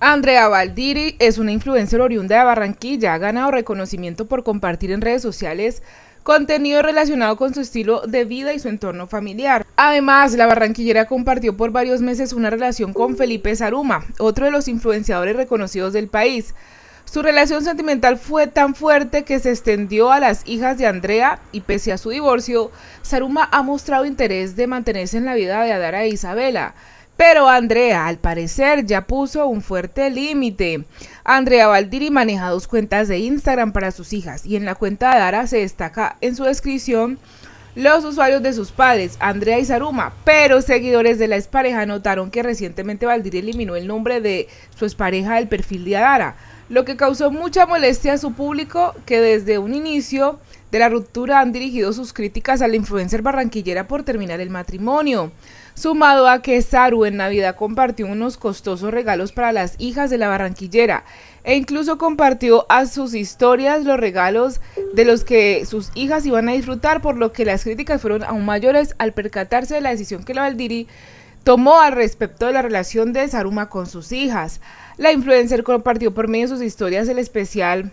Andrea Valdiri es una influencer oriunda de Barranquilla, ha ganado reconocimiento por compartir en redes sociales contenido relacionado con su estilo de vida y su entorno familiar. Además, la barranquillera compartió por varios meses una relación con Felipe Zaruma, otro de los influenciadores reconocidos del país. Su relación sentimental fue tan fuerte que se extendió a las hijas de Andrea y pese a su divorcio, Zaruma ha mostrado interés de mantenerse en la vida de Adara e Isabela. Pero Andrea, al parecer, ya puso un fuerte límite. Andrea Valdiri maneja dos cuentas de Instagram para sus hijas y en la cuenta de Dara se destaca en su descripción los usuarios de sus padres, Andrea y Saruma, pero seguidores de la expareja notaron que recientemente Valdiri eliminó el nombre de su expareja del perfil de Adara lo que causó mucha molestia a su público que desde un inicio de la ruptura han dirigido sus críticas a la influencer barranquillera por terminar el matrimonio, sumado a que Saru en Navidad compartió unos costosos regalos para las hijas de la barranquillera e incluso compartió a sus historias los regalos de los que sus hijas iban a disfrutar, por lo que las críticas fueron aún mayores al percatarse de la decisión que la Valdiri tomó al respecto de la relación de Saruma con sus hijas. La influencer compartió por medio de sus historias el especial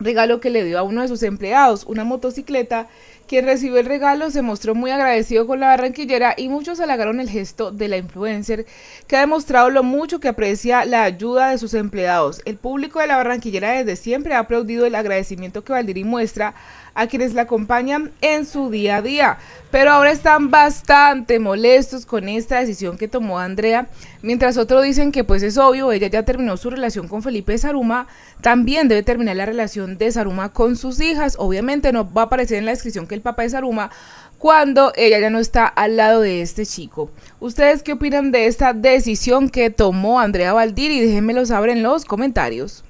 regalo que le dio a uno de sus empleados, una motocicleta. Quien recibió el regalo se mostró muy agradecido con la barranquillera y muchos halagaron el gesto de la influencer, que ha demostrado lo mucho que aprecia la ayuda de sus empleados. El público de la barranquillera desde siempre ha aplaudido el agradecimiento que Valdirí muestra a quienes la acompañan en su día a día. Pero ahora están bastante molestos con esta decisión que tomó Andrea, mientras otros dicen que pues es obvio, ella ya terminó su relación con Felipe Saruma, también debe terminar la relación de Saruma con sus hijas, obviamente no va a aparecer en la descripción que el papá de Saruma cuando ella ya no está al lado de este chico. ¿Ustedes qué opinan de esta decisión que tomó Andrea Valdir? Y déjenmelo saber en los comentarios.